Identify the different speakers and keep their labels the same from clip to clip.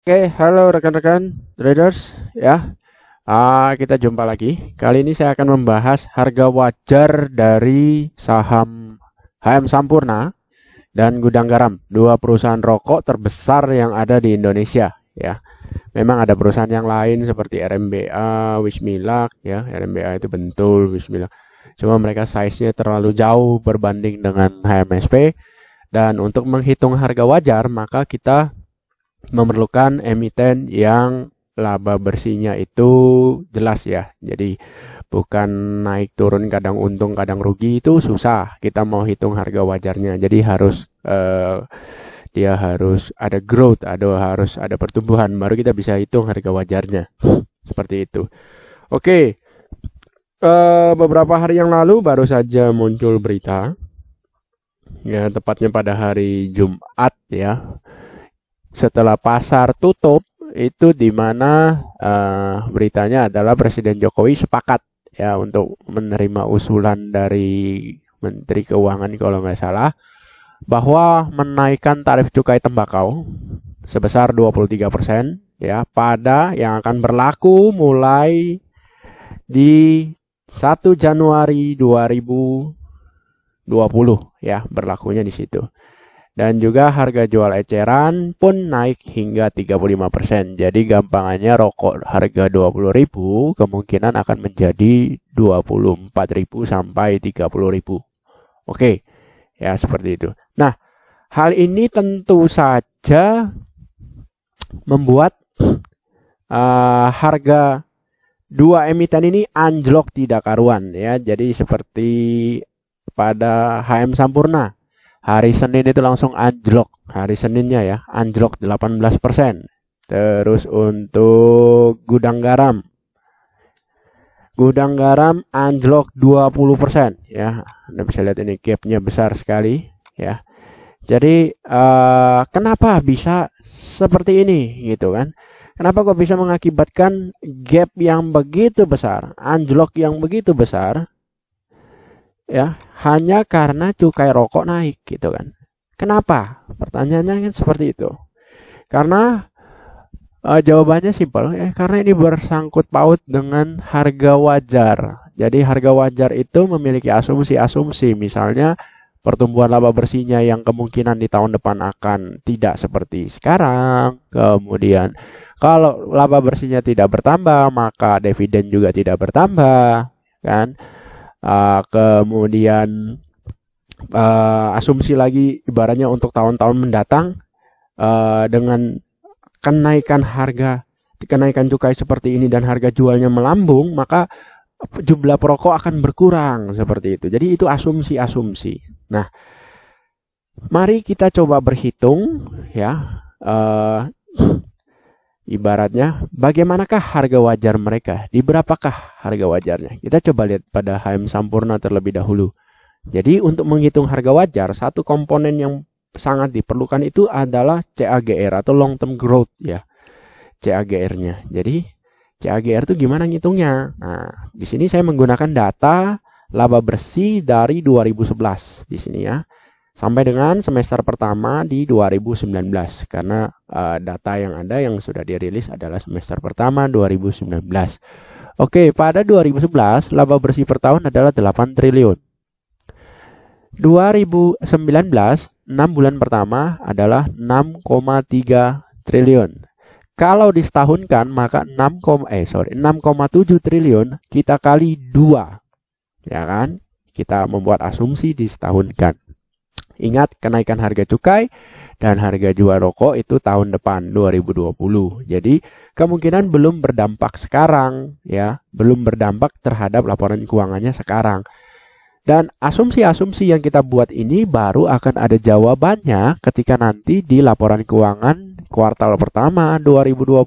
Speaker 1: Oke, okay, halo rekan-rekan traders ya. Uh, kita jumpa lagi. Kali ini saya akan membahas harga wajar dari saham HM Sampurna dan Gudang Garam, dua perusahaan rokok terbesar yang ada di Indonesia ya. Memang ada perusahaan yang lain seperti RMBA, Wismilak ya. RMBA itu Bentul, Wismilak. Cuma mereka size-nya terlalu jauh berbanding dengan HMSP dan untuk menghitung harga wajar maka kita memerlukan emiten yang laba bersihnya itu jelas ya. Jadi bukan naik turun kadang untung kadang rugi itu susah. Kita mau hitung harga wajarnya. Jadi harus eh, dia harus ada growth, ada harus ada pertumbuhan baru kita bisa hitung harga wajarnya. Seperti itu. Oke. Uh, beberapa hari yang lalu baru saja muncul berita ya tepatnya pada hari Jumat ya setelah pasar tutup itu di mana uh, beritanya adalah Presiden Jokowi sepakat ya untuk menerima usulan dari Menteri Keuangan kalau nggak salah bahwa menaikkan tarif cukai tembakau sebesar 23% persen ya pada yang akan berlaku mulai di 1 Januari 2020 ya berlakunya di situ. Dan juga harga jual eceran pun naik hingga 35%. Jadi gampangannya rokok harga 20.000 kemungkinan akan menjadi 24.000 sampai 30.000. Oke. Ya, seperti itu. Nah, hal ini tentu saja membuat uh, harga dua emiten ini anjlok tidak karuan ya. Jadi seperti pada HM Sampurna Hari Senin itu langsung anjlok. Hari Seninnya ya, anjlok 18%. Terus untuk gudang garam. Gudang garam anjlok 20% ya. Anda bisa lihat ini gapnya besar sekali ya. Jadi uh, kenapa bisa seperti ini gitu kan? Kenapa kok bisa mengakibatkan gap yang begitu besar, anjlok yang begitu besar? ya hanya karena cukai rokok naik gitu kan kenapa pertanyaannya kan seperti itu karena e, jawabannya simpel ya karena ini bersangkut paut dengan harga wajar jadi harga wajar itu memiliki asumsi-asumsi misalnya pertumbuhan laba bersihnya yang kemungkinan di tahun depan akan tidak seperti sekarang. Kemudian kalau laba bersihnya tidak bertambah, maka dividen juga tidak bertambah, kan? Ah, kemudian uh, asumsi lagi ibaratnya untuk tahun-tahun mendatang uh, dengan kenaikan harga kenaikan cukai seperti ini dan harga jualnya melambung maka jumlah perokok akan berkurang seperti itu. Jadi itu asumsi-asumsi. Nah, mari kita coba berhitung ya. Uh, Ibaratnya, bagaimanakah harga wajar mereka? Di berapakah harga wajarnya? Kita coba lihat pada HM Sampurna terlebih dahulu. Jadi untuk menghitung harga wajar, satu komponen yang sangat diperlukan itu adalah CAGR atau long term growth ya. CAGR-nya. Jadi CAGR itu gimana ngitungnya? Nah, di sini saya menggunakan data laba bersih dari 2011 di sini ya sampai dengan semester pertama di 2019 karena uh, data yang ada yang sudah dirilis adalah semester pertama 2019. Oke, pada 2011 laba bersih per tahun adalah 8 triliun. 2019 6 bulan pertama adalah 6,3 triliun. Kalau distahunkan maka 6, eh sorry 6,7 triliun kita kali 2. Ya kan? Kita membuat asumsi distahunkan. Ingat kenaikan harga cukai dan harga jual rokok itu tahun depan 2020. Jadi kemungkinan belum berdampak sekarang ya, belum berdampak terhadap laporan keuangannya sekarang. Dan asumsi-asumsi yang kita buat ini baru akan ada jawabannya ketika nanti di laporan keuangan kuartal pertama 2020,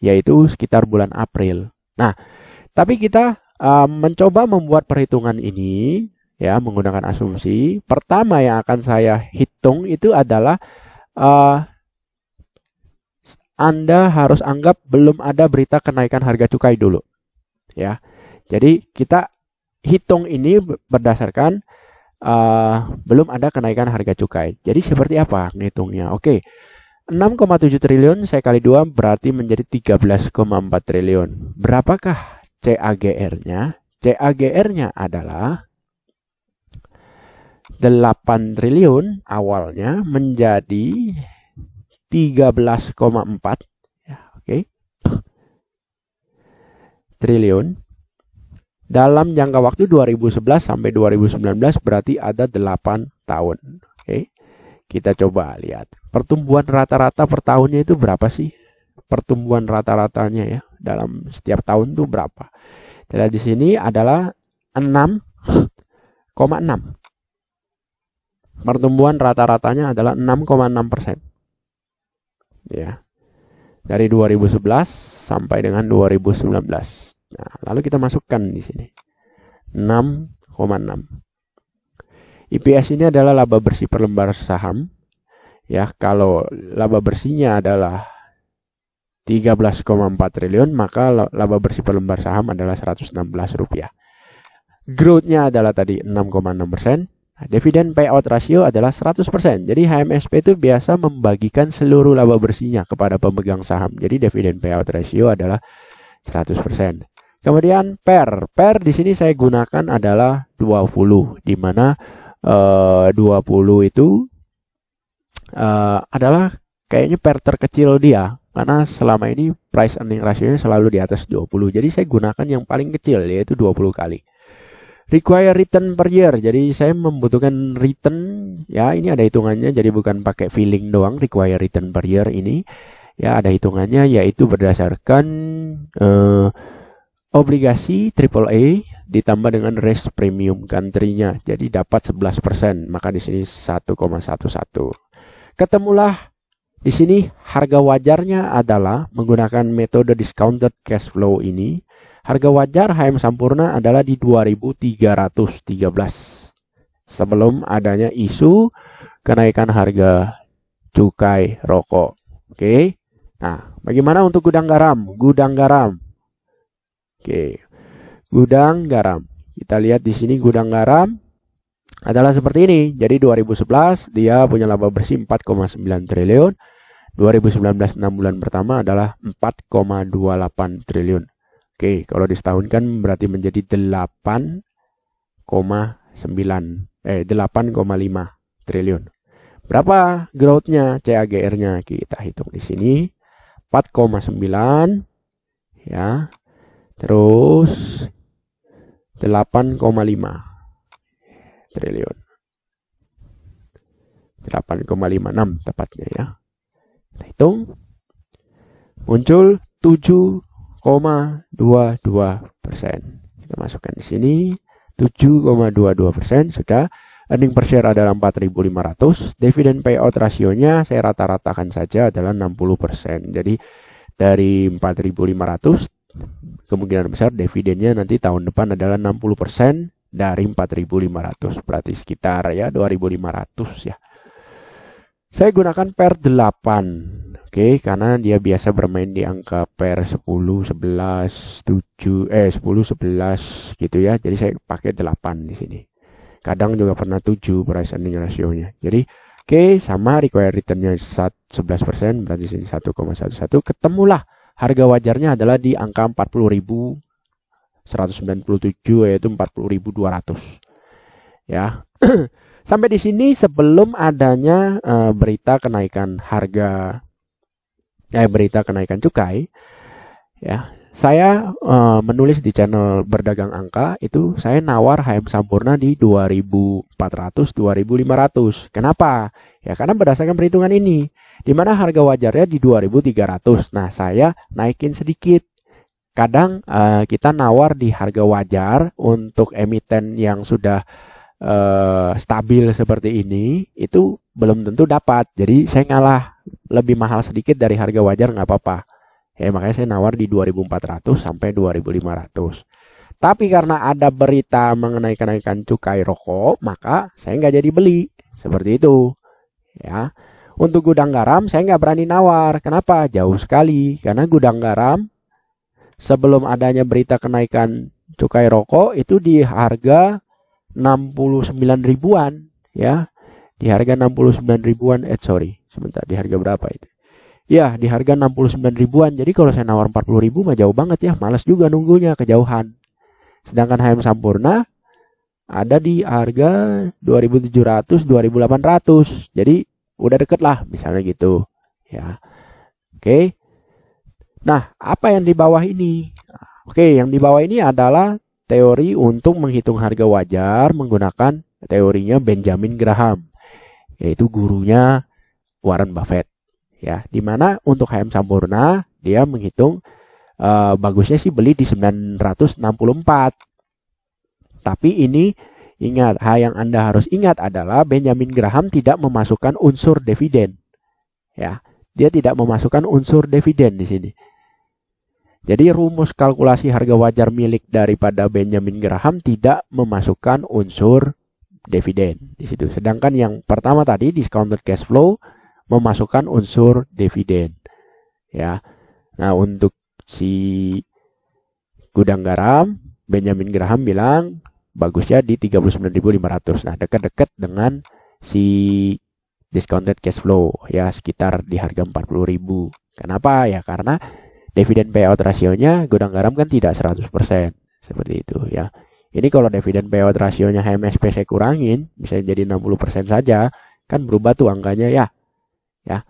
Speaker 1: yaitu sekitar bulan April. Nah, tapi kita uh, mencoba membuat perhitungan ini ya menggunakan asumsi. Pertama yang akan saya hitung itu adalah uh, Anda harus anggap belum ada berita kenaikan harga cukai dulu. Ya. Jadi kita hitung ini berdasarkan uh, belum ada kenaikan harga cukai. Jadi seperti apa ngitungnya? Oke. Okay. 6,7 triliun saya kali dua berarti menjadi 13,4 triliun. Berapakah CAGR-nya? CAGR-nya adalah 8 triliun awalnya menjadi 13,4 ya, oke okay, triliun dalam jangka waktu 2011 sampai 2019 berarti ada 8 tahun oke okay. kita coba lihat pertumbuhan rata-rata per tahunnya itu berapa sih pertumbuhan rata-ratanya ya dalam setiap tahun itu berapa kita di sini adalah 6,6 pertumbuhan rata-ratanya adalah 6,6%. persen Ya. Dari 2011 sampai dengan 2019. Nah, lalu kita masukkan di sini. 6,6. IPS ini adalah laba bersih per lembar saham. Ya, kalau laba bersihnya adalah 13,4 triliun, maka laba bersih per lembar saham adalah 116 rupiah. Growth-nya adalah tadi 6,6 persen, Nah, dividen payout ratio adalah 100%. Jadi HMSP itu biasa membagikan seluruh laba bersihnya kepada pemegang saham. Jadi dividen payout ratio adalah 100%. Kemudian per. Per di sini saya gunakan adalah 20 di mana eh, uh, 20 itu uh, adalah kayaknya per terkecil dia karena selama ini price earning ratio selalu di atas 20. Jadi saya gunakan yang paling kecil yaitu 20 kali require return per year. Jadi saya membutuhkan return ya ini ada hitungannya jadi bukan pakai feeling doang require return per year ini ya ada hitungannya yaitu berdasarkan uh, obligasi AAA ditambah dengan risk premium country-nya. Jadi dapat 11%, maka di sini 1,11. Ketemulah di sini harga wajarnya adalah menggunakan metode discounted cash flow ini Harga wajar HM Sampurna adalah di 2313 sebelum adanya isu kenaikan harga cukai rokok. Oke. Nah, bagaimana untuk gudang garam? Gudang garam. Oke. Gudang garam. Kita lihat di sini gudang garam adalah seperti ini. Jadi 2011 dia punya laba bersih 4,9 triliun. 2019 6 bulan pertama adalah 4,28 triliun. Oke, kalau di setahun kan berarti menjadi 8,9 eh 8,5 triliun. Berapa growth-nya, CAGR-nya kita hitung di sini. 4,9 ya. Terus 8,5 triliun. 8,56 tepatnya ya. Kita hitung. Muncul 7 persen. Kita masukkan di sini 7,22 persen sudah. Earning per share adalah 4.500. Dividend payout rasionya saya rata-ratakan saja adalah 60 persen. Jadi dari 4.500 kemungkinan besar dividennya nanti tahun depan adalah 60 persen dari 4.500. Berarti sekitar ya 2.500 ya. Saya gunakan per 8 Oke, okay, karena dia biasa bermain di angka per 10, 11, 7, eh 10, 11 gitu ya. Jadi saya pakai 8 di sini. Kadang juga pernah 7 price earning ratio-nya. Jadi oke, okay, sama required return-nya 11%, berarti sini 1,11. Ketemulah harga wajarnya adalah di angka 40.000 197 yaitu 40.200 ya sampai di sini sebelum adanya uh, berita kenaikan harga eh, berita kenaikan cukai, ya saya uh, menulis di channel berdagang angka itu saya nawar HM Sampurna di 2.400-2.500. Kenapa? Ya karena berdasarkan perhitungan ini, di mana harga wajarnya di 2.300. Nah saya naikin sedikit. Kadang uh, kita nawar di harga wajar untuk emiten yang sudah uh, stabil seperti ini itu belum tentu dapat. Jadi saya ngalah lebih mahal sedikit dari harga wajar nggak apa-apa. Ya makanya saya nawar di 2.400 sampai 2.500. Tapi karena ada berita mengenai kenaikan cukai rokok, maka saya nggak jadi beli. Seperti itu. Ya. Untuk gudang garam saya nggak berani nawar. Kenapa? Jauh sekali. Karena gudang garam sebelum adanya berita kenaikan cukai rokok itu di harga 69 ribuan ya di harga 69 ribuan, eh sorry, sebentar, di harga berapa itu? Ya, di harga 69 ribuan. Jadi kalau saya nawar 40 ribu mah jauh banget ya, males juga nunggunya, kejauhan. Sedangkan HM Sampurna ada di harga 2700, 2800. Jadi udah deket lah, misalnya gitu. Ya. Oke. Nah, apa yang di bawah ini? Oke, yang di bawah ini adalah teori untuk menghitung harga wajar menggunakan teorinya Benjamin Graham yaitu gurunya Warren Buffett ya dimana untuk HM Sampurna dia menghitung uh, bagusnya sih beli di 964 tapi ini ingat hal yang anda harus ingat adalah Benjamin Graham tidak memasukkan unsur dividen ya dia tidak memasukkan unsur dividen di sini jadi rumus kalkulasi harga wajar milik daripada Benjamin Graham tidak memasukkan unsur dividen di situ. Sedangkan yang pertama tadi discounted cash flow memasukkan unsur dividen. Ya. Nah, untuk si gudang garam Benjamin Graham bilang bagusnya di 39.500. Nah, dekat-dekat dengan si discounted cash flow ya sekitar di harga 40.000. Kenapa? Ya karena dividen payout rasionya gudang garam kan tidak 100% seperti itu ya. Ini kalau dividen payout rasionya HMSP saya kurangin, bisa jadi 60% saja, kan berubah tuh angkanya ya. Ya.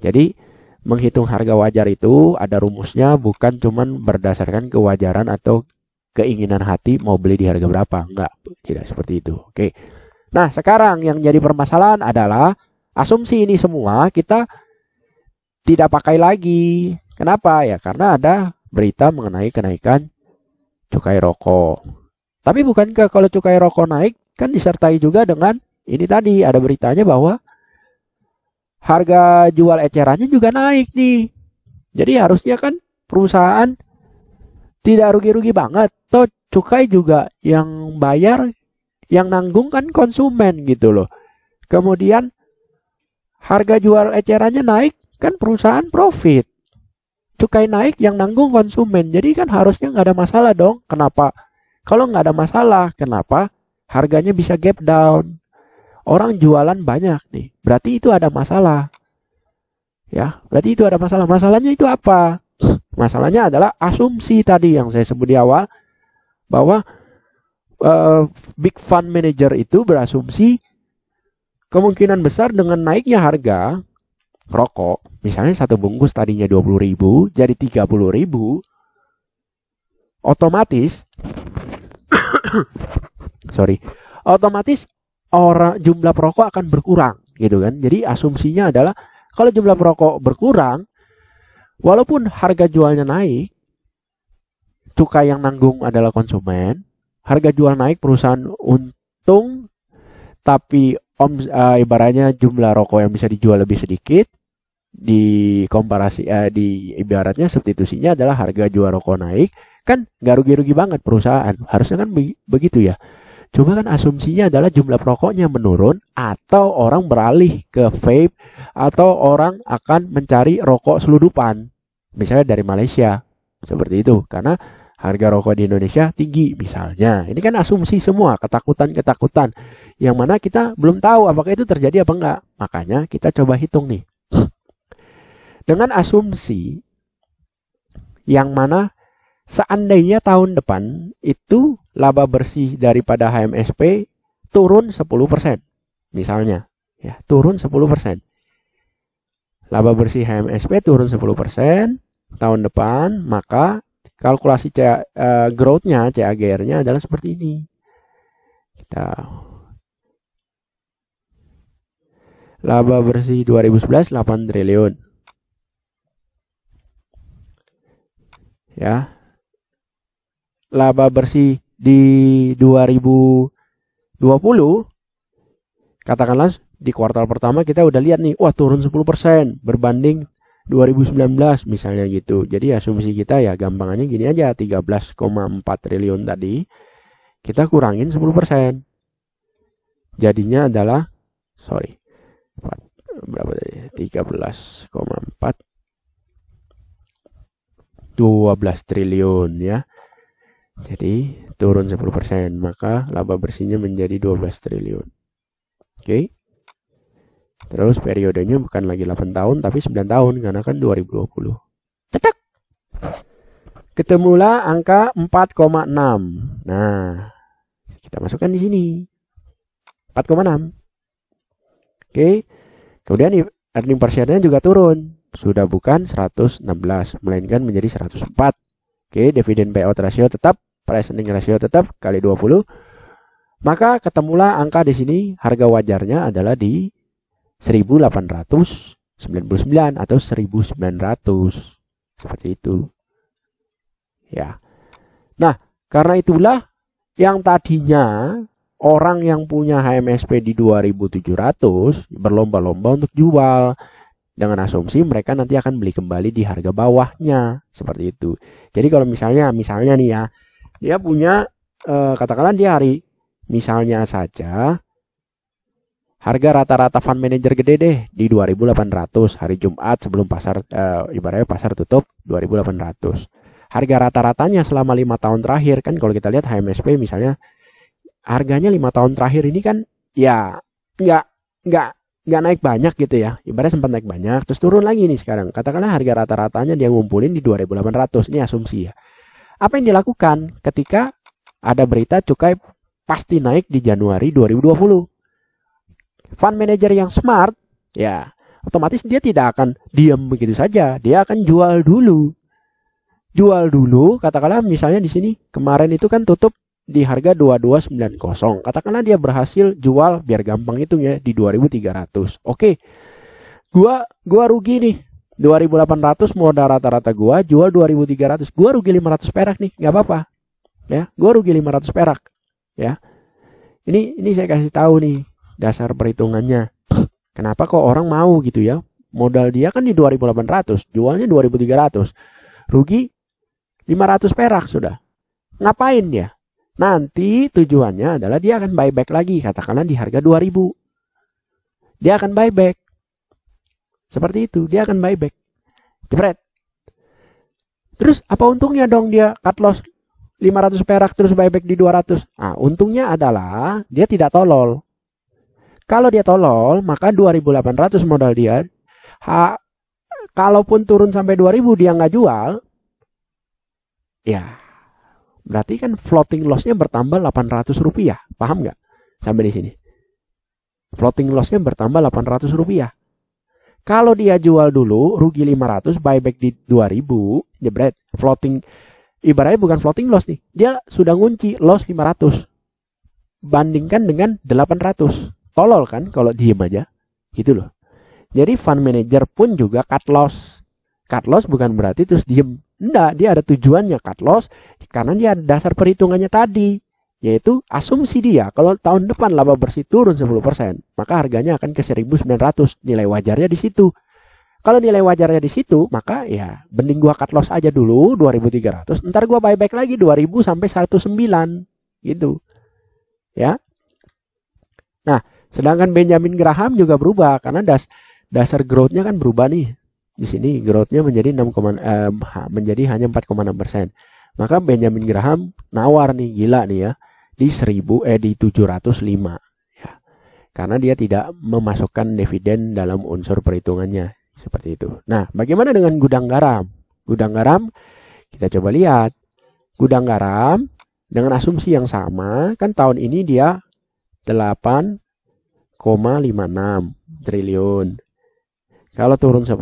Speaker 1: Jadi menghitung harga wajar itu ada rumusnya bukan cuman berdasarkan kewajaran atau keinginan hati mau beli di harga berapa. Enggak, tidak seperti itu. Oke. Nah, sekarang yang jadi permasalahan adalah asumsi ini semua kita tidak pakai lagi. Kenapa? Ya karena ada berita mengenai kenaikan cukai rokok. Tapi bukankah kalau cukai rokok naik kan disertai juga dengan ini tadi ada beritanya bahwa harga jual ecerannya juga naik nih. Jadi harusnya kan perusahaan tidak rugi-rugi banget. Toh cukai juga yang bayar yang nanggung kan konsumen gitu loh. Kemudian harga jual ecerannya naik kan perusahaan profit. Cukai naik yang nanggung konsumen. Jadi kan harusnya nggak ada masalah dong. Kenapa kalau nggak ada masalah, kenapa harganya bisa gap down? Orang jualan banyak nih, berarti itu ada masalah. Ya, berarti itu ada masalah. Masalahnya itu apa? Masalahnya adalah asumsi tadi yang saya sebut di awal bahwa uh, big fund manager itu berasumsi kemungkinan besar dengan naiknya harga rokok, misalnya satu bungkus tadinya 20.000 jadi 30.000, otomatis sorry, otomatis orang jumlah perokok akan berkurang gitu kan. Jadi asumsinya adalah kalau jumlah perokok berkurang, walaupun harga jualnya naik, cukai yang nanggung adalah konsumen, harga jual naik perusahaan untung, tapi om uh, ibaratnya jumlah rokok yang bisa dijual lebih sedikit di komparasi uh, di ibaratnya substitusinya adalah harga jual rokok naik, kan nggak rugi-rugi banget perusahaan. Harusnya kan begitu ya. Cuma kan asumsinya adalah jumlah perokoknya menurun atau orang beralih ke vape atau orang akan mencari rokok seludupan. Misalnya dari Malaysia. Seperti itu. Karena harga rokok di Indonesia tinggi misalnya. Ini kan asumsi semua, ketakutan-ketakutan. Yang mana kita belum tahu apakah itu terjadi apa enggak. Makanya kita coba hitung nih. Dengan asumsi yang mana seandainya tahun depan itu laba bersih daripada HMSP turun 10%. Misalnya, ya, turun 10%. Laba bersih HMSP turun 10% tahun depan, maka kalkulasi C, uh, growth-nya, CAGR-nya adalah seperti ini. Kita Laba bersih 2011 8 triliun. Ya, laba bersih di 2020 katakanlah di kuartal pertama kita udah lihat nih wah turun 10% berbanding 2019 misalnya gitu. Jadi asumsi kita ya gampangannya gini aja 13,4 triliun tadi kita kurangin 10%. Jadinya adalah sorry 4, berapa tadi 13,4 12 triliun ya. Jadi turun 10%, maka laba bersihnya menjadi 12 triliun. Oke. Okay? Terus periodenya bukan lagi 8 tahun tapi 9 tahun karena kan 2020. Cetek. Ketemulah angka 4,6. Nah, kita masukkan di sini. 4,6. Oke. Okay. Kemudian earning per share-nya juga turun. Sudah bukan 116, melainkan menjadi 104. Oke, okay, dividen payout ratio tetap price earning ratio tetap kali 20. Maka ketemulah angka di sini harga wajarnya adalah di 1899 atau 1900. Seperti itu. Ya. Nah, karena itulah yang tadinya orang yang punya HMSP di 2700 berlomba-lomba untuk jual dengan asumsi mereka nanti akan beli kembali di harga bawahnya seperti itu. Jadi kalau misalnya misalnya nih ya dia punya eh, katakanlah dia hari misalnya saja harga rata-rata fund manager gede deh di 2800 hari Jumat sebelum pasar eh, ibaratnya pasar tutup 2800. Harga rata-ratanya selama lima tahun terakhir kan kalau kita lihat HMSP misalnya harganya lima tahun terakhir ini kan ya nggak nggak nggak naik banyak gitu ya ibaratnya sempat naik banyak terus turun lagi nih sekarang katakanlah harga rata-ratanya dia ngumpulin di 2800 ini asumsi ya apa yang dilakukan ketika ada berita cukai pasti naik di Januari 2020? Fund manager yang smart, ya, otomatis dia tidak akan diam begitu saja. Dia akan jual dulu. Jual dulu, katakanlah misalnya di sini kemarin itu kan tutup di harga 2290. Katakanlah dia berhasil jual biar gampang itu ya di 2300. Oke. Gua gua rugi nih 2800 modal rata-rata gua jual 2300 gua rugi 500 perak nih nggak apa-apa ya gua rugi 500 perak ya ini ini saya kasih tahu nih dasar perhitungannya kenapa kok orang mau gitu ya modal dia kan di 2800 jualnya 2300 rugi 500 perak sudah ngapain dia nanti tujuannya adalah dia akan buyback lagi katakanlah di harga 2000 dia akan buyback seperti itu, dia akan buyback. Jepret. Terus apa untungnya dong dia cut loss 500 perak terus buyback di 200? Nah, untungnya adalah dia tidak tolol. Kalau dia tolol, maka 2.800 modal dia. Ha, kalaupun turun sampai 2.000 dia nggak jual, ya berarti kan floating lossnya bertambah 800 rupiah. Paham nggak? Sampai di sini. Floating lossnya bertambah 800 rupiah. Kalau dia jual dulu rugi 500, buyback di 2000, jebret, floating ibaratnya bukan floating loss nih. Dia sudah ngunci loss 500. Bandingkan dengan 800. Tolol kan kalau diem aja. Gitu loh. Jadi fund manager pun juga cut loss. Cut loss bukan berarti terus diem. Enggak, dia ada tujuannya cut loss karena dia dasar perhitungannya tadi yaitu asumsi dia kalau tahun depan laba bersih turun 10%, maka harganya akan ke 1900, nilai wajarnya di situ. Kalau nilai wajarnya di situ, maka ya bening gua cut loss aja dulu 2300, ntar gua buyback lagi 2000 sampai 109 gitu. Ya. Nah, sedangkan Benjamin Graham juga berubah karena das dasar growth-nya kan berubah nih. Di sini growth-nya menjadi 6, eh, menjadi hanya 4,6 persen. Maka Benjamin Graham nawar nih, gila nih ya di 1000 eh di 705 ya. Karena dia tidak memasukkan dividen dalam unsur perhitungannya seperti itu. Nah, bagaimana dengan gudang garam? Gudang garam kita coba lihat. Gudang garam dengan asumsi yang sama kan tahun ini dia 8,56 triliun. Kalau turun 10%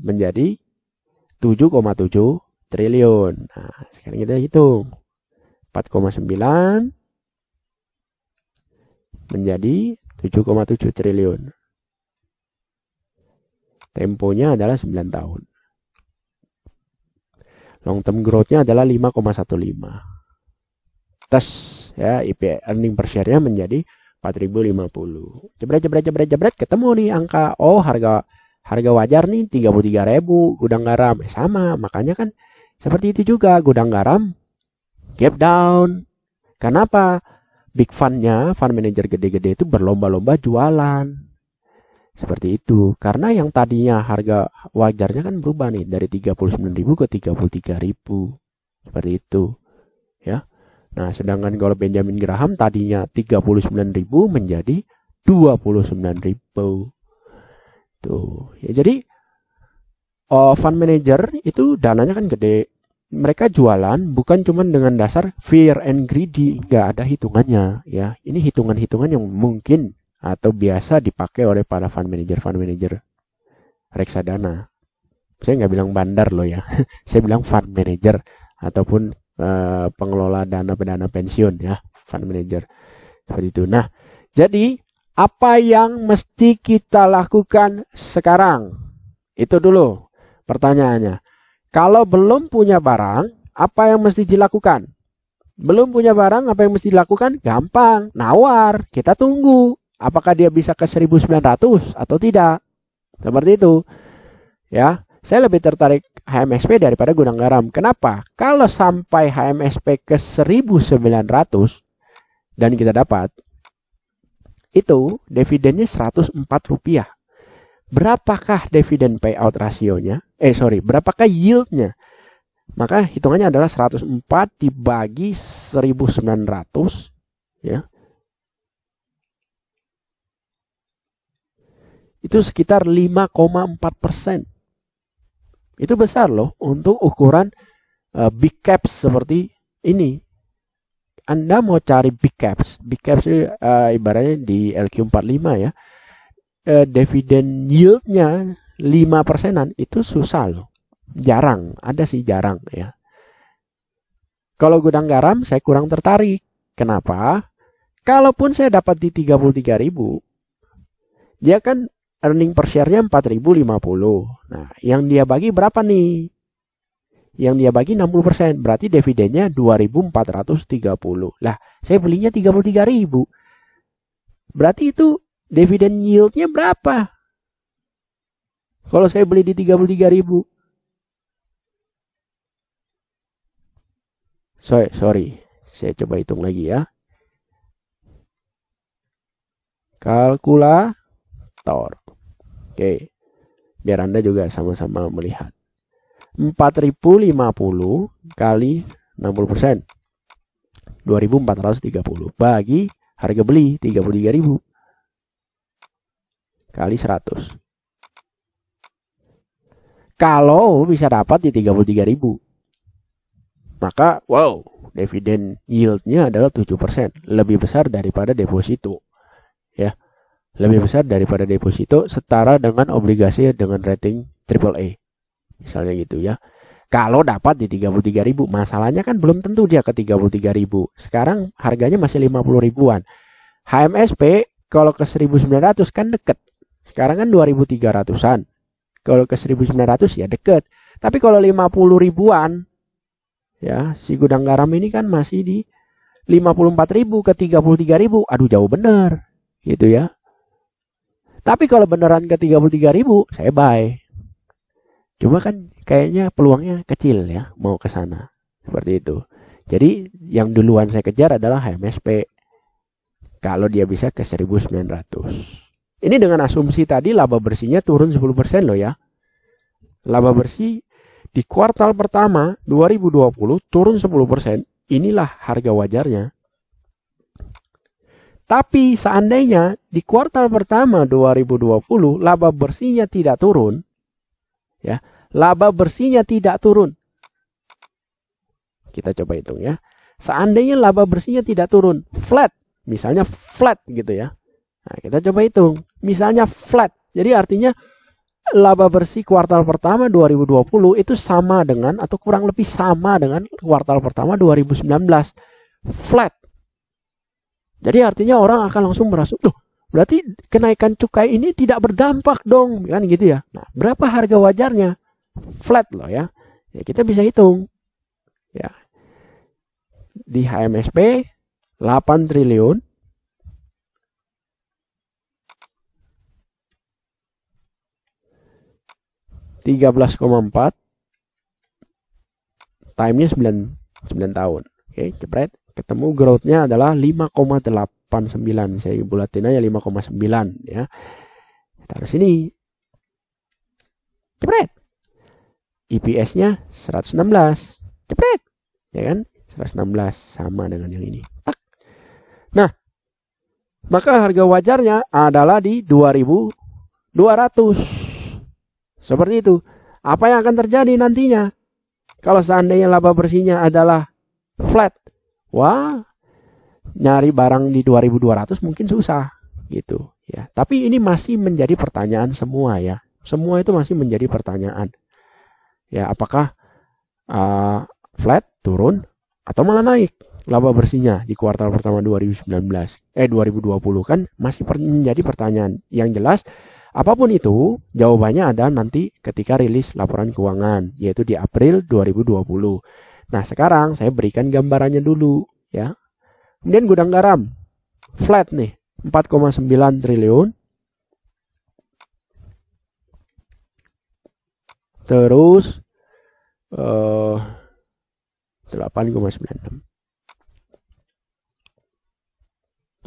Speaker 1: menjadi 7,7 triliun. Nah, sekarang kita hitung. 4,9 menjadi 7,7 triliun. Temponya adalah 9 tahun. Long term growth-nya adalah 5,15. Tes ya IP earning per share-nya menjadi 4050. Jebret jebret jebret jebret ketemu nih angka oh harga harga wajar nih 33.000 gudang garam eh, sama makanya kan seperti itu juga gudang garam Gap down. Kenapa? Big fund-nya, fund manager gede-gede itu berlomba-lomba jualan. Seperti itu. Karena yang tadinya harga wajarnya kan berubah nih dari 39.000 ke 33.000. Seperti itu. Ya. Nah, sedangkan kalau Benjamin Graham tadinya 39.000 menjadi 29.000. Tuh. Ya jadi uh, fund manager itu dananya kan gede mereka jualan bukan cuma dengan dasar fear and greedy, nggak ada hitungannya ya. Ini hitungan-hitungan yang mungkin atau biasa dipakai oleh para fund manager fund manager reksadana. Saya nggak bilang bandar loh ya, saya bilang fund manager ataupun uh, pengelola dana dana pensiun ya, fund manager seperti itu. Nah, jadi apa yang mesti kita lakukan sekarang? Itu dulu pertanyaannya. Kalau belum punya barang, apa yang mesti dilakukan? Belum punya barang, apa yang mesti dilakukan? Gampang, nawar, kita tunggu. Apakah dia bisa ke 1900 atau tidak? Seperti itu. Ya, saya lebih tertarik HMSP daripada gudang garam. Kenapa? Kalau sampai HMSP ke 1900 dan kita dapat, itu dividennya 104 rupiah berapakah dividen payout rasionya? Eh sorry, berapakah yieldnya? Maka hitungannya adalah 104 dibagi 1900 ya. Itu sekitar 5,4 persen. Itu besar loh untuk ukuran uh, big caps seperti ini. Anda mau cari big caps, big caps itu uh, ibaratnya di LQ45 ya eh, dividen yieldnya 5 persenan itu susah loh. Jarang, ada sih jarang ya. Kalau gudang garam saya kurang tertarik. Kenapa? Kalaupun saya dapat di tiga tiga puluh ribu, dia kan earning per share-nya puluh. Nah, yang dia bagi berapa nih? Yang dia bagi 60%, berarti dividennya 2.430. Lah, saya belinya 33.000. Berarti itu Dividen yieldnya berapa? Kalau saya beli di 33 ribu. Sorry, sorry. Saya coba hitung lagi ya. Kalkulator. Oke. Biar Anda juga sama-sama melihat. 4050 kali 60%. 2430 bagi harga beli 33.000 kali 100. Kalau bisa dapat di 33.000, maka wow, dividen yieldnya adalah 7%, lebih besar daripada deposito. Ya, lebih besar daripada deposito setara dengan obligasi dengan rating triple A, Misalnya gitu ya. Kalau dapat di 33.000, masalahnya kan belum tentu dia ke 33.000. Sekarang harganya masih 50 ribuan. HMSP kalau ke 1900 kan deket sekarang kan 2.300-an. Kalau ke 1.900 ya deket. Tapi kalau 50 ribuan, ya si gudang garam ini kan masih di 54 ribu ke 33 ribu. Aduh jauh bener. Gitu ya. Tapi kalau beneran ke 33 ribu, saya buy. Cuma kan kayaknya peluangnya kecil ya mau ke sana. Seperti itu. Jadi yang duluan saya kejar adalah HMSP. Kalau dia bisa ke 1900. Ini dengan asumsi tadi laba bersihnya turun 10% loh ya. Laba bersih di kuartal pertama 2020 turun 10%, inilah harga wajarnya. Tapi seandainya di kuartal pertama 2020 laba bersihnya tidak turun, ya, laba bersihnya tidak turun. Kita coba hitung ya. Seandainya laba bersihnya tidak turun, flat, misalnya flat gitu ya. Nah, kita coba hitung. Misalnya flat. Jadi artinya laba bersih kuartal pertama 2020 itu sama dengan atau kurang lebih sama dengan kuartal pertama 2019. Flat. Jadi artinya orang akan langsung merasa, "Duh, berarti kenaikan cukai ini tidak berdampak dong." Kan gitu ya. Nah, berapa harga wajarnya? Flat loh ya. Ya kita bisa hitung. Ya. Di HMSP 8 triliun 13,4 time-nya 9 9 tahun. Oke, okay, jepret. Ketemu growth-nya adalah 5,89. Saya bulatin aja 5,9 ya. Taruh sini. Jepret. EPS-nya 116. Jepret. Ya kan? 116 sama dengan yang ini. Tak. Nah, maka harga wajarnya adalah di 2200. Seperti itu. Apa yang akan terjadi nantinya? Kalau seandainya laba bersihnya adalah flat, wah, nyari barang di 2200 mungkin susah gitu ya. Tapi ini masih menjadi pertanyaan semua ya. Semua itu masih menjadi pertanyaan. Ya, apakah uh, flat turun atau malah naik laba bersihnya di kuartal pertama 2019 eh 2020 kan masih menjadi pertanyaan. Yang jelas Apapun itu, jawabannya ada nanti ketika rilis laporan keuangan, yaitu di April 2020. Nah, sekarang saya berikan gambarannya dulu, ya. Kemudian gudang garam, flat nih, 4,9 triliun. Terus, uh, 8,96.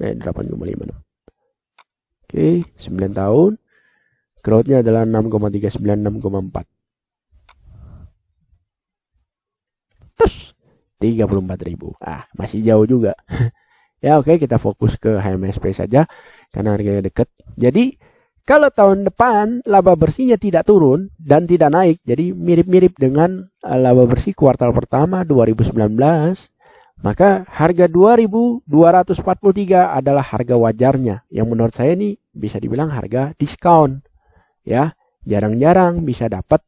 Speaker 1: Eh, 8,56. Eh, Oke, 9 tahun. Crowdnya adalah 6,396,4 Terus 34.000. Ah, masih jauh juga. ya oke, okay, kita fokus ke HMSP saja karena harganya dekat. Jadi kalau tahun depan laba bersihnya tidak turun dan tidak naik, jadi mirip-mirip dengan eh, laba bersih kuartal pertama 2019, maka harga 2243 adalah harga wajarnya yang menurut saya ini bisa dibilang harga discount ya jarang-jarang bisa dapat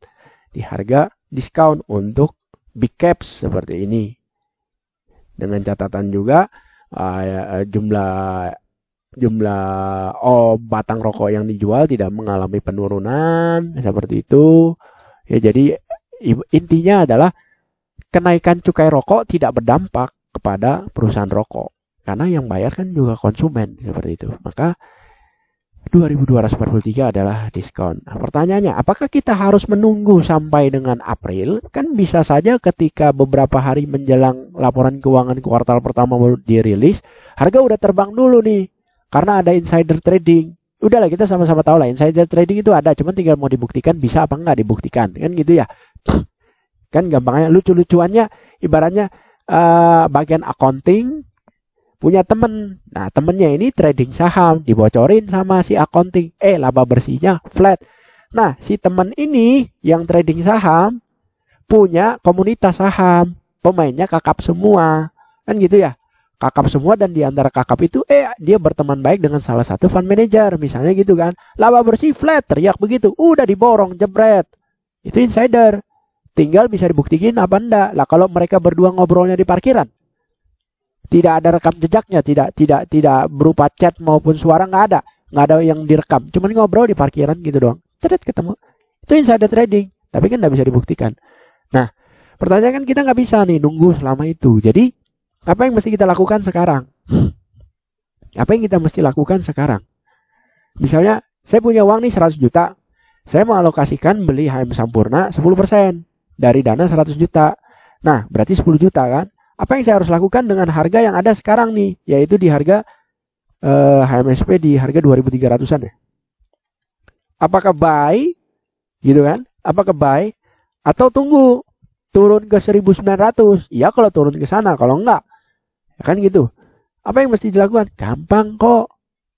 Speaker 1: di harga diskon untuk big caps seperti ini. Dengan catatan juga uh, jumlah jumlah oh batang rokok yang dijual tidak mengalami penurunan seperti itu. Ya jadi intinya adalah kenaikan cukai rokok tidak berdampak kepada perusahaan rokok karena yang bayar kan juga konsumen seperti itu. Maka 2243 adalah diskon. Nah, pertanyaannya, apakah kita harus menunggu sampai dengan April? Kan bisa saja ketika beberapa hari menjelang laporan keuangan kuartal pertama baru dirilis, harga udah terbang dulu nih. Karena ada insider trading. Udahlah kita sama-sama tahu lah insider trading itu ada, cuman tinggal mau dibuktikan bisa apa enggak dibuktikan. Kan gitu ya. Kan gampangnya lucu-lucuannya ibaratnya uh, bagian accounting punya temen. Nah, temennya ini trading saham, dibocorin sama si accounting. Eh, laba bersihnya flat. Nah, si temen ini yang trading saham punya komunitas saham. Pemainnya kakap semua. Kan gitu ya. Kakap semua dan di antara kakap itu eh dia berteman baik dengan salah satu fund manager misalnya gitu kan. Laba bersih flat teriak begitu. Udah diborong jebret. Itu insider. Tinggal bisa dibuktikan apa enggak. Lah kalau mereka berdua ngobrolnya di parkiran, tidak ada rekam jejaknya, tidak tidak tidak berupa chat maupun suara nggak ada, nggak ada yang direkam. Cuman ngobrol di parkiran gitu doang. Terus ketemu. Itu insider trading, tapi kan nggak bisa dibuktikan. Nah, pertanyaan kan kita nggak bisa nih nunggu selama itu. Jadi apa yang mesti kita lakukan sekarang? Apa yang kita mesti lakukan sekarang? Misalnya saya punya uang nih 100 juta, saya mau alokasikan beli HM Sampurna 10% dari dana 100 juta. Nah, berarti 10 juta kan? apa yang saya harus lakukan dengan harga yang ada sekarang nih, yaitu di harga eh, HMSP di harga 2300-an ya. Apakah buy gitu kan? Apakah buy atau tunggu turun ke 1900? Ya kalau turun ke sana, kalau enggak ya kan gitu. Apa yang mesti dilakukan? Gampang kok.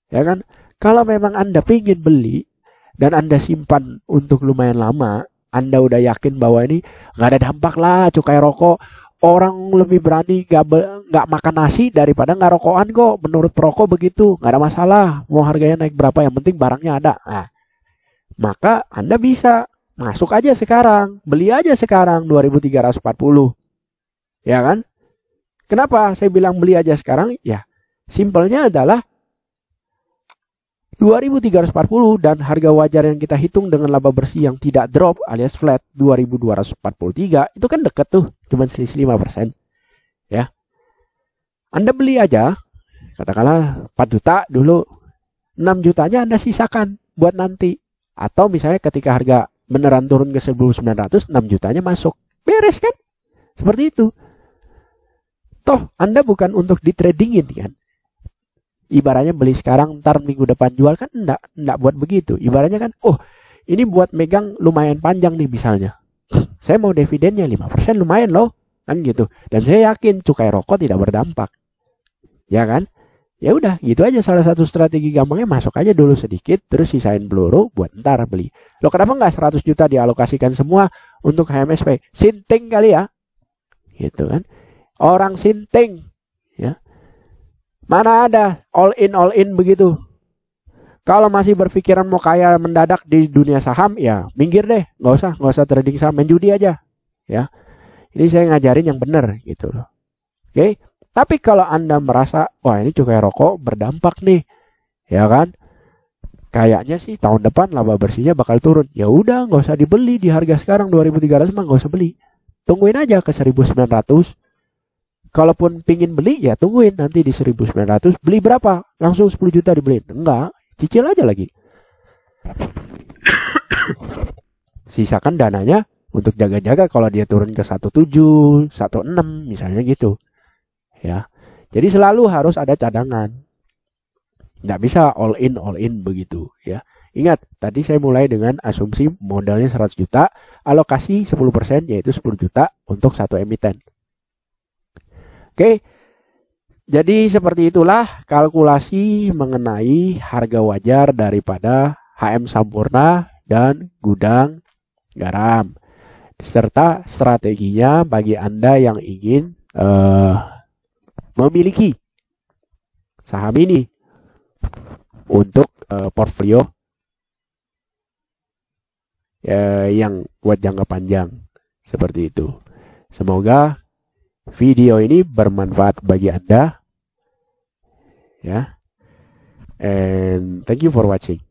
Speaker 1: Ya kan? Kalau memang Anda ingin beli dan Anda simpan untuk lumayan lama, Anda udah yakin bahwa ini nggak ada dampak lah cukai rokok orang lebih berani nggak nggak makan nasi daripada nggak rokokan kok menurut perokok begitu nggak ada masalah mau harganya naik berapa yang penting barangnya ada nah, maka anda bisa masuk aja sekarang beli aja sekarang 2340 ya kan kenapa saya bilang beli aja sekarang ya simpelnya adalah 2340 dan harga wajar yang kita hitung dengan laba bersih yang tidak drop alias flat 2243 itu kan deket tuh cuman selisih 5% ya Anda beli aja katakanlah 4 juta dulu 6 jutanya Anda sisakan buat nanti atau misalnya ketika harga beneran turun ke 1900 6 jutanya masuk beres kan seperti itu toh Anda bukan untuk ditradingin kan ibaratnya beli sekarang ntar minggu depan jual kan enggak enggak buat begitu ibaratnya kan oh ini buat megang lumayan panjang nih misalnya saya mau dividennya 5% lumayan loh kan gitu dan saya yakin cukai rokok tidak berdampak ya kan ya udah gitu aja salah satu strategi gampangnya masuk aja dulu sedikit terus sisain peluru buat ntar beli lo kenapa nggak 100 juta dialokasikan semua untuk HMSP sinting kali ya gitu kan orang sinting Mana ada all in all in begitu. Kalau masih berpikiran mau kaya mendadak di dunia saham, ya minggir deh, nggak usah, nggak usah trading saham, main judi aja, ya. Ini saya ngajarin yang benar gitu loh. Oke, tapi kalau anda merasa wah ini cukai rokok berdampak nih, ya kan? Kayaknya sih tahun depan laba bersihnya bakal turun. Ya udah, nggak usah dibeli di harga sekarang 2.300 mah nggak usah beli. Tungguin aja ke 1.900, Kalaupun pingin beli ya tungguin nanti di 1900 beli berapa? Langsung 10 juta dibeli. Enggak, cicil aja lagi. Sisakan dananya untuk jaga-jaga kalau dia turun ke 17, 16 misalnya gitu. Ya. Jadi selalu harus ada cadangan. Nggak bisa all in all in begitu ya. Ingat, tadi saya mulai dengan asumsi modalnya 100 juta, alokasi 10% yaitu 10 juta untuk satu emiten. Oke. Jadi seperti itulah kalkulasi mengenai harga wajar daripada HM Sampurna dan gudang garam. Serta strateginya bagi Anda yang ingin uh, memiliki saham ini untuk uh, portfolio uh, yang buat jangka panjang seperti itu. Semoga video ini bermanfaat bagi Anda. Ya. Yeah. And thank you for watching.